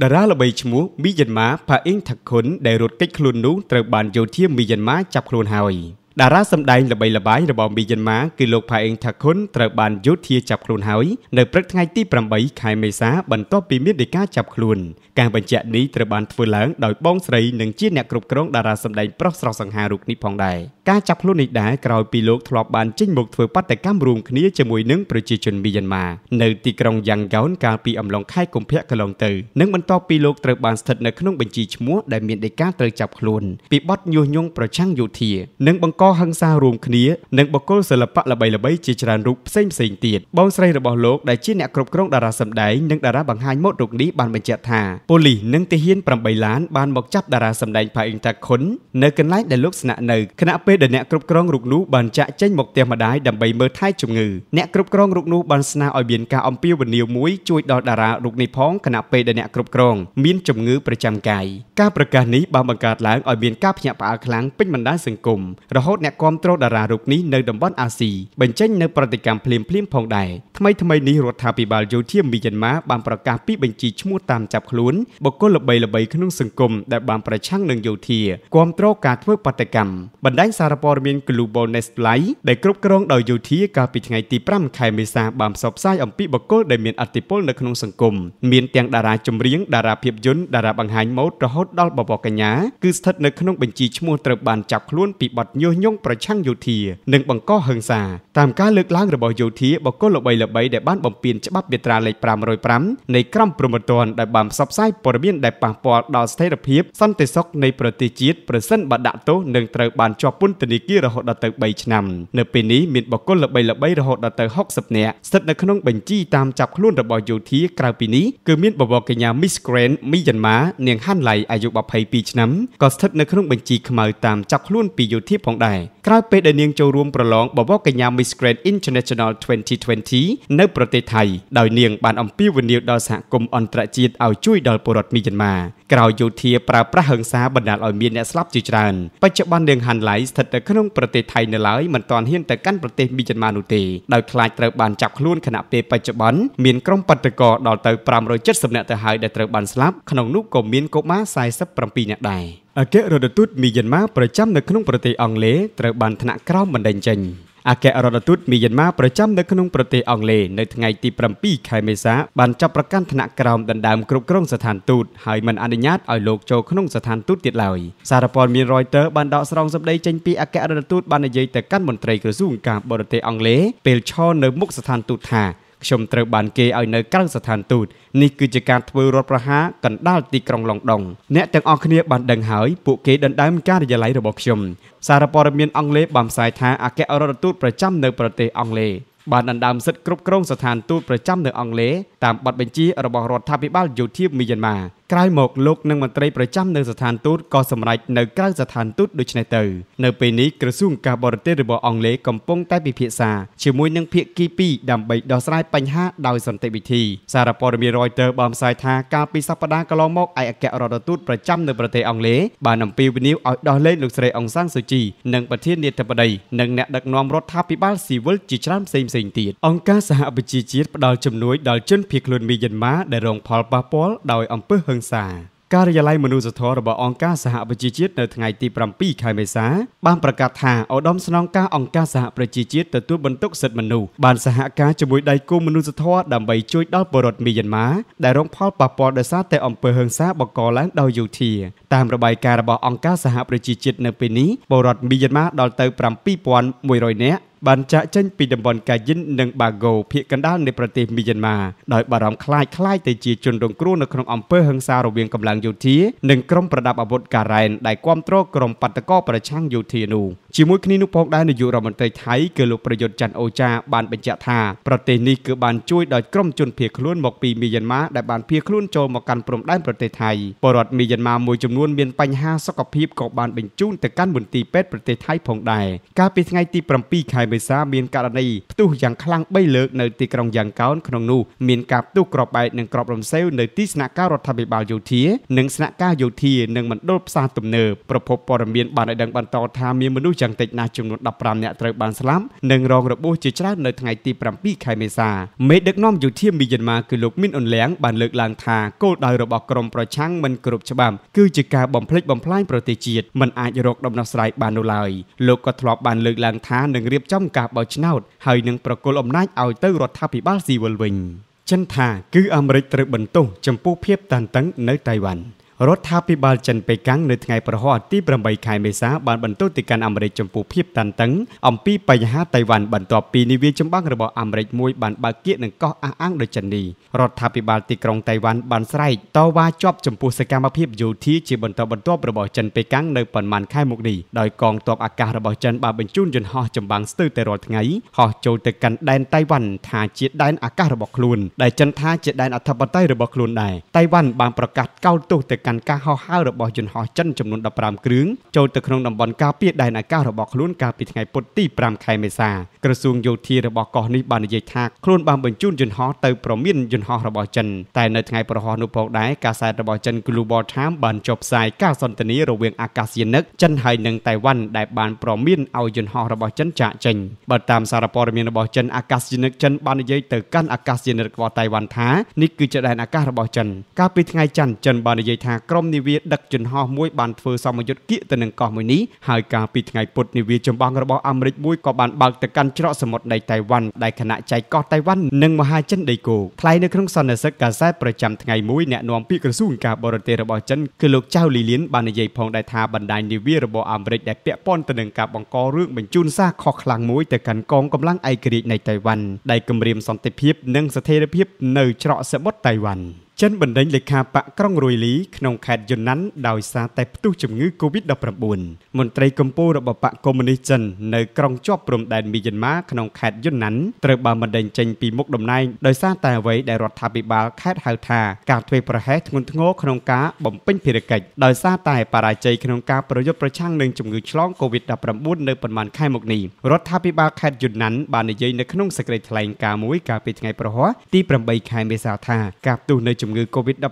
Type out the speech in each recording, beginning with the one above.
តារាល្បីឈ្មោះមីយ៉ាន់ម៉ាផាអ៊ីងថាខុនដែលរត់គេចខ្លួននោះត្រូវបានយោធាមីយ៉ាន់ម៉ាចាប់ខ្លួនហើយ។តារាសម្ដែងល្បីល្បាញរបស់មីយ៉ាន់ម៉ាគឺលោកផាអេងថាខុនត្រូវបានយោធាចាប់ខ្លួនហើយនៅព្រឹកថ្ងៃទី8ខែមេសាបន្ទាប់ពីមានដីកាចាប់ខ្លួនការបញ្ជាក់នេះត្រូវបានធ្វើឡើងដោយបងស្រីនិងជាអ្នកគ្រប់គ្រងតារាសម្ដែងប្រុសស្រស់សង្ហារូបនេះផងដែរការចាប់ខ្លួននេះដែរក្រោយពីលោកធ្លាប់បានចេញមកធ្វើបាតកម្មរួមគ្នាជាមួយនឹងប្រជាជនមីយ៉ាន់ម៉ានៅទីក្រុងយ៉ាងហ្គោនកាលពីអំឡុងខែកុម្ភៈកន្លងទៅនិងបន្ទាប់ពីលោកត្រូវបានស្ថិតនៅក្នុងបញ្ជីឈ្មោះដែលមានដីកាត្រូវចាប់ខ្លួនពីបទញុះញង់ប្រឆាំងយោធានិងបង្កកហិង្សារួមគ្នានិងបុគ្គលសិល្បៈល្បីៗជាច្រើនរូបផ្សេងផ្សេងទៀតបងស្រីរបស់លោកដែលជាអ្នកគ្រប់គ្រងតារាសម្ដែងនិងតារាបង្ហាញម៉ូដរូបនេះបានបញ្ជាក់ថាប៉ូលីសនិងទាហាន8ឡានបានមកចាប់តារាសម្ដែងផៃអ៊ីងតាខុននៅកន្លែងដែលលោកស្នាក់នៅខណៈពេលដែលអ្នកគ្រប់គ្រងរូបនោះបានចាក់ចេញមកផ្ទះម្ដាយដើម្បីមើលថែជំងឺអ្នកគ្រប់គ្រងរូបនោះបានស្នើឲ្យមានការអំពាវនាវមួយជួយដល់តារារូបនេះផងខណៈពេលដែលអ្នកគ្រប់គ្រងមានជំងឺប្រចាំកាយការប្រកាសនេះបានបង្កើតឡើងឲ្យមានការភ្ញាក់ផ្អើលខ្លាំងពេញបណ្ដាញសង្គមរហូតតអ្នកគាំទ្រតារារូបនេះនៅតំបន់អាស៊ីបញ្ចេញនៅប្រតិកម្មភ្លាមភ្លាមផងដែរថ្មីថ្មីនេះរដ្ឋាភិបាលយោធាមីយ៉ាន់ម៉ាបានប្រកាសពីបញ្ជីឈ្មោះតាមចាប់ខ្លួនបុគ្គលល្បីល្បីក្នុងសង្គមដែលបានប្រឆាំងនឹងយោធាគាំទ្រការធ្វើបាតកម្មបណ្ដាញសារព័ត៌មាន Global Newsline ដែលគ្រប់គ្រងដោយយោធាកាលពីថ្ងៃទី5ខែមេសាបានផ្សព្វផ្សាយអំពីបុគ្គលដែលមានអធិបុលនៅក្នុងសង្គមមានទាំងតារាចម្រៀងតារាភាពយន្តតារាបង្ហាញម៉ូដរហូតដល់បបកញ្ញាគឺស្ថិតនៅក្នុងបញ្ជីឈ្មោះត្រូវបានចាប់ខ្លួនពីបទញុះញញុងប្រឆាំងយោធានិងបង្កហិង្សាតាមការលើកឡើងរបស់យោធាបកគលល្បីល្បីដែលបានបំពានច្បាប់មាត្រាលេខ505នៃក្រមព្រហ្មទណ្ឌដែលបានផ្សព្វផ្សាយព័ត៌មានដែលប៉ះពាល់ដល់ស្ថិរភាពសន្តិសុខនៃប្រទេសជាតិប្រសិនបើដាក់ទោសនឹងត្រូវបានជាប់ពន្ធនាគាររហូតដល់ទៅ3ឆ្នាំនៅពេលនេះមានបកគលល្បីល្បីរហូតដល់ទៅ60នាក់ស្ថិតនៅក្នុងបញ្ជីតាមចាប់ខ្លួនរបស់យោធាក្រៅពីនេះគឺមានបវរកញ្ញា Miss Grand មីយ៉ាន់ម៉ានាងហាន់ឡៃអាយុ22ឆ្នាំក៏ស្ថិតនៅក្នុងបញ្ជីខ្មៅតាមចាប់ខ្លួនពីយោធាផងដែរដែរក្រោយពេលដែលនាងចូលរួមប្រឡងបវរកញ្ញា Miss Grand International 2020 នៅប្រទេសថៃដោយនាងបានអំពាវនាវដល់សហគមន៍អន្តរជាតិឲ្យជួយដល់ពលរដ្ឋមីយ៉ាន់ម៉ាក្រោយយោធាប្រើប្រាស់ហិង្សាបណ្តាលឲ្យមានអ្នកស្លាប់ជាច្រើនបច្ចុប្បន្ននាងហាន់ឡៃស្ថិតនៅក្នុងប្រទេសថៃនៅឡើយមិនទាន់ហ៊ានទៅកាន់ប្រទេសមីយ៉ាន់ម៉ានោះទេដោយខ្លាចត្រូវបានចាប់ខ្លួនខណៈពេលបច្ចុប្បន្នមានក្រុមបាតុករដល់ទៅ570នាក់ទៅហើយដែលត្រូវបានស្លាប់ក្នុងនោះក៏មានកុមារ47នាក់ដែរអគ្គរដ្ឋទូតមីយ៉ាន់ម៉ាប្រចាំនៅក្នុងប្រទេសអង់គ្លេសត្រូវបានថ្នាក់ក្រោមបណ្តេញចេញអគ្គរដ្ឋទូតមីយ៉ាន់ម៉ាប្រចាំនៅក្នុងប្រទេសអង់គ្លេសនៅថ្ងៃទី7ខែមេសាបានចាប់ប្រកាន់ថ្នាក់ក្រោមដណ្ដើមគ្រប់គ្រងស្ថានទូតហើយមិនអនុញ្ញាតឲ្យលោកចូលក្នុងស្ថានទូតទៀតឡើយសារព័ត៌មាន Reuters បានដកស្រង់សម្ដីចេញពីអគ្គរដ្ឋទូតបាននិយាយទៅកាន់មន្ត្រីក្រសួងការបរទេសអង់គ្លេសពេលឈរនៅមុខស្ថានទូតថាខ្ញុំត្រូវបានគេឲ្យនៅក្រៅស្ថានទូតនេះគឺជាការធ្វើរដ្ឋប្រហារកណ្ដាលទីក្រុងឡុងដុងអ្នកទាំងអស់គ្នាបានដឹងហើយពួកគេដណ្ដើមការិយាល័យរបស់ខ្ញុំសារព័ត៌មានអង់គ្លេសបានផ្សាយថាអគ្គរដ្ឋទូតប្រចាំនៅប្រទេសអង់គ្លេសបានដណ្ដើមសិទ្ធិគ្រប់គ្រងស្ថានទូតប្រចាំនៅអង់គ្លេសតាមបទបញ្ជារបស់រដ្ឋាភិបាលយោធាមីយ៉ាន់ម៉ាក្រោយមកលោកនិងមន្ត្រីប្រចាំនៅស្ថានទូតក៏សម្រេចនៅក្រៅស្ថានទូតដូចនេះទៅនៅពេលនេះក្រសួងការបរទេសរបស់អង់គ្លេសកំពុងតែពិភាក្សាជាមួយនឹងភាគីពីរដើម្បីដោះស្រាយបញ្ហាដោយសន្តិវិធីសារព័ត៌មាន Reuters បានផ្សាយថាកាលពីសប្តាហ៍កន្លងមកឯកអគ្គរដ្ឋទូតប្រចាំនៅប្រទេសអង់គ្លេសបានអំពាវនាវឲ្យដោះលែងលោកស្រីអង្សាំងសូជីនិងប្រធាននាយកបដីនិងអ្នកដឹកនាំរដ្ឋាភិបាលស៊ីវិលជាច្រើនផ្សេងផ្សេងទៀតអង្គការសហប្រជាជាតិផ្ដល់ជំនួយដល់ជនភៀសខ្លួនមីយ៉ាន់ម៉ាដែលរងផលប៉ះពាល់ដោយអំពើហិង្សាការិយាល័យមនុស្សធម៌របស់អង្គការសហប្រជាជាតិនៅថ្ងៃទី7ខែមេសាបានប្រកាសថាឧត្តមស្នងការអង្គការសហប្រជាជាតិទទួលបន្ទុកសិទ្ធិមនុស្សបានសហការជាមួយដៃគូមនុស្សធម៌ដើម្បី ជួយដល់ពលរដ្ឋមីយ៉ាន់ម៉ាដែលរង ផលប៉ះពាល់ដោយសារតែអំពើហិង្សាបង្កឡើងដោយយោធាតាមរបាយការណ៍របស់អង្គការសហប្រជាជាតិនៅពេលនេះពលរដ្ឋមីយ៉ាន់ម៉ាដល់ទៅ7100នាក់បានចាក់ចេញពីតំបន់កាយិននិងបាហ្គោភូមិកណ្ដាលនៃប្រទេសមីយ៉ាន់ម៉ាដោយបារម្ភខ្លាចខ្លាយទៅជាជនរងគ្រោះនៅក្នុងអំពើហិង្សារវាងកម្លាំងយោធានិងក្រុមប្រដាប់អាវុធការ៉ែនដែលគ្រប់គ្រងក្រុមបាតកោប្រឆាំងយោធានោះ។ជាមួយគ្នានោះផងដែរនាយករដ្ឋមន្ត្រីថៃគឺលោកប្រយុទ្ធច័ន្ទអូចាបានបញ្ជាក់ថាប្រទេសនេះគឺបានជួយដោយក្រុមជនភៀសខ្លួនមកពីមីយ៉ាន់ម៉ាដែលបានភៀសខ្លួនចូលមកកាន់ព្រំដែនប្រទេសថៃពលរដ្ឋមីយ៉ាន់ម៉ាមួយចំនួនមានបញ្ហាសុខភាពក៏បានបញ្ជូនទៅកាន់មន្ទីរពេទ្យប្រទេសថៃផងដែរកាលពីថ្ងៃទី7ខែមេសា មានករណីផ្ទុះយ៉ាងខ្លាំង3លើកនៅទីក្រុងយ៉ាងកោនក្នុងនោះមានការផ្ទុះក្របបែកនិងក្របរំសេវនៅទីស្នាក់ការរដ្ឋាភិបាលយោធានិងស្នាក់ការយោធានិងមណ្ឌលផ្សារទំនើបប្រពន្ធព័ត៌មានបានឲ្យដឹងបន្តថាមានមនុស្សចឹងតិចណាស់ចំនួន15អ្នកត្រូវបានស្លាប់និងរងរបួសជាច្រើននៅថ្ងៃទី7ខែមេសាមេដឹកនាំយោធាមីយ៉ាន់ម៉ាគឺលោកមីនអុនលៀងបានលើកឡើងថាគោលដៅរបស់ក្រមប្រឆាំងមិនគ្រប់ច្បាប់គឺជាការបំផ្លិចបំផ្លាញប្រទេសជាតិមិនអាចរកដំណោះស្រាយបាននោះឡើយលោកក៏ធ្លាប់បានលើកឡើងថានឹងរៀបចំការបោះឆ្នោតហើយនឹងប្រគល់អំណាចឲ្យទៅរដ្ឋាភិបាលស៊ីវិលវិញចិនថាគឺអាមេរិកត្រូវបន្ទោសចំពោះភាពតានតឹងនៅតៃវ៉ាន់រដ្ឋាភិបាលចិនប៉េកាំងនៅថ្ងៃប្រហ័សទី8ខែមេសាបានបន្ទោសទៅកាន់អាមេរិកចំពោះភាពតានតឹង អំពីបញ្ហាតៃវ៉ាន់បន្ទាប់ពីនាវាចម្បាំងរបស់អាមេរិកមួយបានបើកគៀកនឹងកោះអះអាងដោយចិននេះរដ្ឋាភិបាលទីក្រុងតៃវ៉ាន់បានស្រែកតវ៉ាជាប់ចំពោះសកម្មភាពយោធាជាបន្តបន្ទាប់របស់ចិនប៉េកាំងនៅប៉ុន្មានខែមុខនេះដោយកងទ័ពអាកាសរបស់ចិនបានបញ្ជូនយន្តហោះចម្បាំងស្ទើរតែរាល់ថ្ងៃហោះចូលទៅកាន់ដែនតៃវ៉ាន់ថាជាដែនអាកាសរបស់ខ្លួនដែលចិនថាជាដែនអធិបតេយ្យរបស់ខ្លួនដែរតៃវ៉ាន់បានប្រកាសកោតទោសទៅកាន់កាន់ការហោះហើររបស់យន្តហោះចិនចំនួន15គ្រឿងចូលទៅក្នុងតំបន់ការពារដែនអាកាសរបស់ខ្លួនកាលពីថ្ងៃពុធទី5ខែមេសាក្រសួងយោធារបស់កោះនេះបាននិយាយថាខ្លួនបានបញ្ជូនយន្តហោះទៅប្រមានយន្តហោះរបស់ចិន តែនៅថ្ងៃប្រហោះនោះផងដែរកាសែតរបស់ចិន Global Times បានចុះផ្សាយការសន្ទនារវាងអាកាសយានិកចិនហើយនិងតៃវ៉ាន់ដែលបានប្រមានឲ្យយន្តហោះរបស់ចិនចាកចេញបើតាមសារព័ត៌មានរបស់ចិនអាកាសយានិកចិនបាននិយាយទៅកាន់អាកាសយានិករបស់តៃវ៉ាន់ថានេះគឺជាដែនអាកាសរបស់ចិនកាលពីថ្ងៃច័ន្ទចិនបាននិយាយថាក្រមនាវាដឹកជំហោះមួយបានធ្វើសមយុទ្ធគៀកទៅនឹងកោះមួយនេះហើយកាលពីថ្ងៃពុធនាវាចម្បងរបស់អាមេរិកមួយក៏បានបើកទៅកាន់ច្រកសមុទ្រនៃតៃវ៉ាន់ដែលគណៈចៃកោះតៃវ៉ាន់និងមហាចិនដីគោកថ្លែងនៅក្នុងសន្និសីទកាសែតប្រចាំថ្ងៃមួយអ្នកនាំពាក្យក្រសួងការបរទេសរបស់ចិនគឺលោកចៅលីលៀនបាននិយាយផងដែរថាបណ្ដាញនាវារបស់អាមេរិកដែលពាក់ព័ន្ធទៅនឹងការបង្ករឿងបញ្ជូនសារខុសខ្លាំងមួយទៅកាន់កងកម្លាំងឯករាជ្យនៃតៃវ៉ាន់ដែលគម្រាមសន្តិភាព និងស្ថិរភាពនៅច្រកសមុទ្រតៃវ៉ាន់ចិនបណ្ដេញលេខាបកក្រុងរុយលីក្នុងខេត្តយូនណាន់ដោយសារតែផ្ទុះជំងឺ Covid-19 មន្ត្រីកម្ពុជារបស់បកកុម្មុយនីសចិននៅក្រុងជាប់ព្រំដែនមីយ៉ាន់ម៉ាក្នុងខេត្តយូនណាន់ត្រូវបានបណ្ដេញចេញពីមុខតំណែងដោយសារតែអ្វីដែលរដ្ឋាភិបាលខេត្តហៅថាការធ្វេសប្រហែសធ្ងន់ធ្ងរក្នុងការបំពេញភារកិច្ចដោយសារតែបរាជ័យក្នុងការប្រយុទ្ធប្រឆាំងនឹងជំងឺឆ្លង Covid-19 នៅប៉ុន្មានខែមកនេះរដ្ឋាភិបាលខេត្តយូនណាន់បាននិយាយនៅក្នុងសេចក្តីថ្លែងការណ៍មួយកាលពីថ្ងៃប្រហ័សទី8ខែមេសាថាការផ្ទុះនៃជំងឺងឺ Covid-19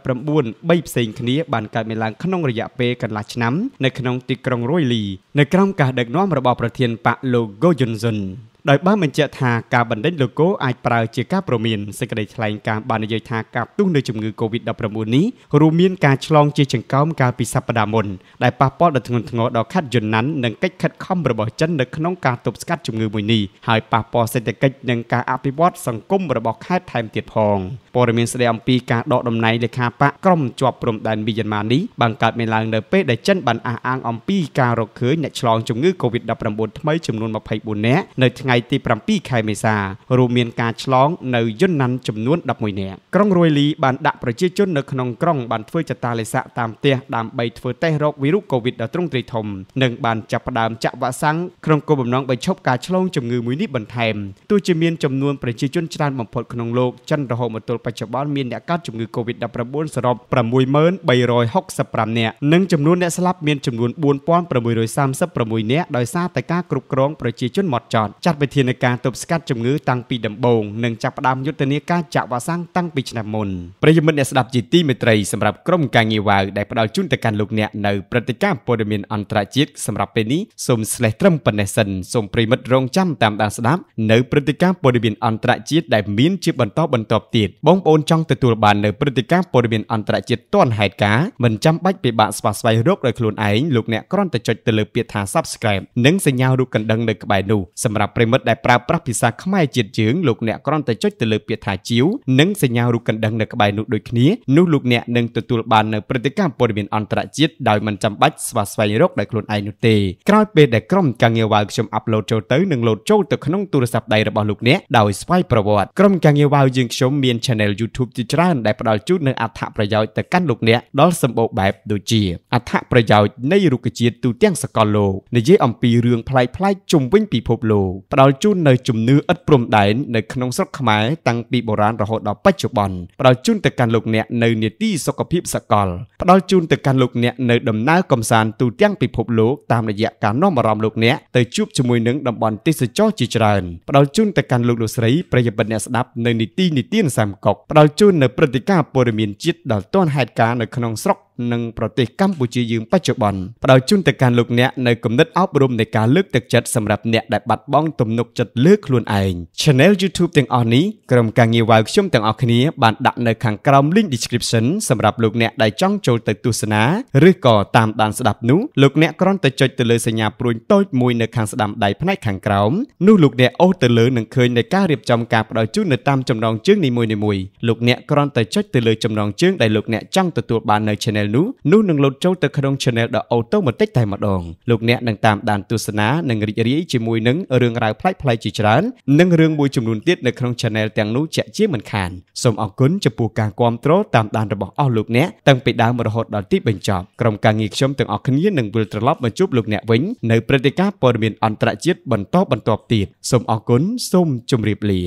3ផ្សេងគ្នាបានកើតមានឡើងក្នុងរយៈពេលកន្លះឆ្នាំនៅក្នុង ទីក្រុងរុយលីនៅក្រោមការដឹកនាំរបស់ប្រធានបកលោក Go Johnson ដោយបានបញ្ជាក់ថាការបណ្ដេញលោកគោអាចប្រើជាការប្រមានសេចក្តីថ្លែងការណ៍បាននិយាយថាការផ្ទុះនៃជំងឺ Covid-19 នេះរួមមានការឆ្លងជាចង្កោមកាលពីសប្តាហ៍មុនដែលប៉ះពាល់ដល់ធ្ងន់ធ្ងរដល់ខេត្តយូណាននិងកិច្ចខិតខំរបស់ចិននៅក្នុងការទប់ស្កាត់ជំងឺមួយនេះហើយប៉ះពាល់សេដ្ឋកិច្ចនិងការអភិវឌ្ឍសង្គមរបស់ខេត្តថែមទៀតផងព័ត៌មានស្តីអំពីការដកដំណែងលេខាបកក្រុមជាប់ព្រំដែនមីយ៉ាន់ម៉ានេះបានកើតមានឡើងនៅពេលដែលចិនបានអះអាងអំពីការរកឃើញអ្នកឆ្លងជំងឺ Covid-19 ថ្មីចំនួន24នាក់នៅថ្ងៃថ្ងៃទី7ខែមេសារួមមានការឆ្លង នៅយុនណាន់ចំនួន11នាក់ក្រុងរួយលីបានដាក់ប្រជាជននៅក្នុងក្រុងបានធ្វើចតាឡេសាតាមផ្ទះដើម្បីធ្វើតេស្តរកវីរុសកូវីដដល់ទ្រង់ទ្រាយធំនិងបានចាប់ផ្ដើមចាក់វ៉ាក់សាំងក្នុងគោលបំណងបញ្ឈប់ការឆ្លងជំងឺមួយនេះបន្ថែមទោះជាមានចំនួនប្រជាជនច្រើនបំផុតក្នុងលោកចិនរហូតមកទល់បច្ចុប្បន្នមានអ្នកកើតជំងឺកូវីដ -19 សរុប60365នាក់និងចំនួនអ្នកស្លាប់មានចំនួន4636នាក់ដោយសារតែការគ្រប់គ្រងប្រជាជនមកចត់ចាត់វិធានការទប់ស្កាត់ជំងឺតាំងពីដំបូងនិងចាប់ផ្ដើមយុទ្ធនាការចាក់វ៉ាក់សាំងតាំងពីឆ្នាំមុនប្រិយមិត្តអ្នកស្ដាប់ជាទីមេត្រីសម្រាប់ក្រុមការងារវ៉ាវដែលផ្ដល់ជូនទៅកាន់លោកអ្នកនៅព្រឹត្តិការណ៍ព័ត៌មានអន្តរជាតិសម្រាប់ពេលនេះសូមស្លេះត្រឹមប៉ុណ្ណេះសិនសូមប្រិយមិត្តរងចាំតាមដានស្ដាប់នៅព្រឹត្តិការណ៍ព័ត៌មានអន្តរជាតិដែលមានជាបន្តបន្ទាប់ទៀតបងប្អូនចង់ទទួលបាននៅព្រឹត្តិការណ៍ព័ត៌មានអន្តរជាតិទាន់ហេតុការណ៍មិនចាំបាច់ពិបាកស្វះស្វែងរកដោយខ្លួនឯងលោកអ្នកគ្រាន់តែចុចទៅលើពាក្យថា Subscribe និងសញ្ញារូបកណ្ដឹងនៅក្បែរនោះសម្រាប់ប្រិមិត្តដែលប្រើប្រាស់ភាសាខ្មែរជាតិយើងលោកអ្នកគ្រាន់តែចុចទៅលើពាក្យថាជីវនិងសញ្ញារូបកណ្ដឹងនៅក្បែរនោះដូចគ្នានោះលោកអ្នកនឹងទទួលបាននៅព្រឹត្តិការណ៍ព័ត៌មានអន្តរជាតិដោយមិនចាំបាច់ស្វាស្វែងរកដោយខ្លួនឯងនោះទេក្រោយពេលដែលក្រុមការងារវ៉ាវខ្ញុំអាប់ឡូតចូលទៅនឹងលោតចូលទៅក្នុងទូរស័ព្ទដៃរបស់លោកអ្នកដោយស្វ័យប្រវត្តិក្រុមការងារវ៉ាវយើងខ្ញុំមាន Channel YouTube ជាច្រើនដែលផ្ដល់ជូននូវអត្ថប្រយោជន៍ទៅកាន់លោកអ្នកដល់សម្បូរបែបដូចជាអត្ថប្រយោជន៍នៃរុក្ខជាតិទូទាំងសកលលោកនិយាយអំពីរឿងប្លែកៗជុំវិញពិភពលោកផ្ដល់ជូននៅជំនឿឥតព្រំដែននៅក្នុងស្រុកខ្មែរតាំងពីបុរាណរហូតដល់បច្ចុប្បន្នផ្ដល់ជូនទៅកាន់លោកអ្នកនៅនីតិសុខភាពសកលផ្ដល់ជូនទៅកាន់លោកអ្នកនៅដំណើរកំសាន្តទូទាំងពិភពលោកតាមរយៈការនាំអារម្មណ៍លោកអ្នកទៅជួបជាមួយនឹងតំបន់ទេសចរជាច្រើនផ្ដល់ជូនទៅកាន់លោកលោកស្រីប្រិយមិត្តអ្នកស្ដាប់នៅនីតិនិទានសាមកុកផ្ដល់ជូននៅព្រឹត្តិការណ៍ព័ត៌មានជាតិដល់ទាន់ហេតុការណ៍នៅក្នុងស្រុកនិងប្រទេសកម្ពុជាយើងបច្ចុប្បន្នផ្ដល់ជូនទៅកាន់លោកអ្នកនៅគំនិតអប់រំនៃការលើកទឹកចិត្តសម្រាប់អ្នកដែលបាត់បង់ទំនុកចិត្តលើខ្លួនឯង Channel YouTube ទាំងអស់នេះក្រុមការងារវាយខ្ញុំទាំងអស់គ្នាបានដាក់នៅខាងក្រោម link description សម្រាប់លោកអ្នកដែលចង់ចូលទៅទស្សនាឬក៏តាមដានស្ដាប់នោះលោកអ្នកគ្រាន់តែចុចទៅលើសញ្ញាព្រួញតូចមួយនៅខាងស្ដាំដៃផ្នែកខាងក្រោមនោះលោកអ្នកអូសទៅលើនឹងឃើញនៃការរៀបចំការផ្ដល់ជូននៅតាមចំណងជើងនីមួយៗលោកអ្នកគ្រាន់តែចុចទៅលើចំណងជើងដែលលោកអ្នកចង់ទទួលបាននៅ Channel នោះនោះនឹងលោតចូលទៅក្នុង Channel ដ៏ Automatic តែម្ដងលោកអ្នកនឹងតាមដានទស្សនានិងរីករាយជាមួយនឹងរឿងរ៉ាវប្លែកៗជាច្រើន និងរឿងមួយចំនួនទៀតនៅក្នុង Channel ទាំងនោះជាក់ជាមិនខានសូមអរគុណចំពោះការគាំទ្រតាមដានរបស់អស់លោកអ្នកតាំងពីដើមរហូតដល់ទីបញ្ចប់ក្រុមការងារខ្ញុំទាំងអស់គ្នានឹងវិលត្រឡប់មកជួបលោកអ្នកវិញនៅព្រឹត្តិការណ៍ព័ត៌មានអន្តរជាតិបន្តបន្តទៀតសូមអរគុណសូមជម្រាបលា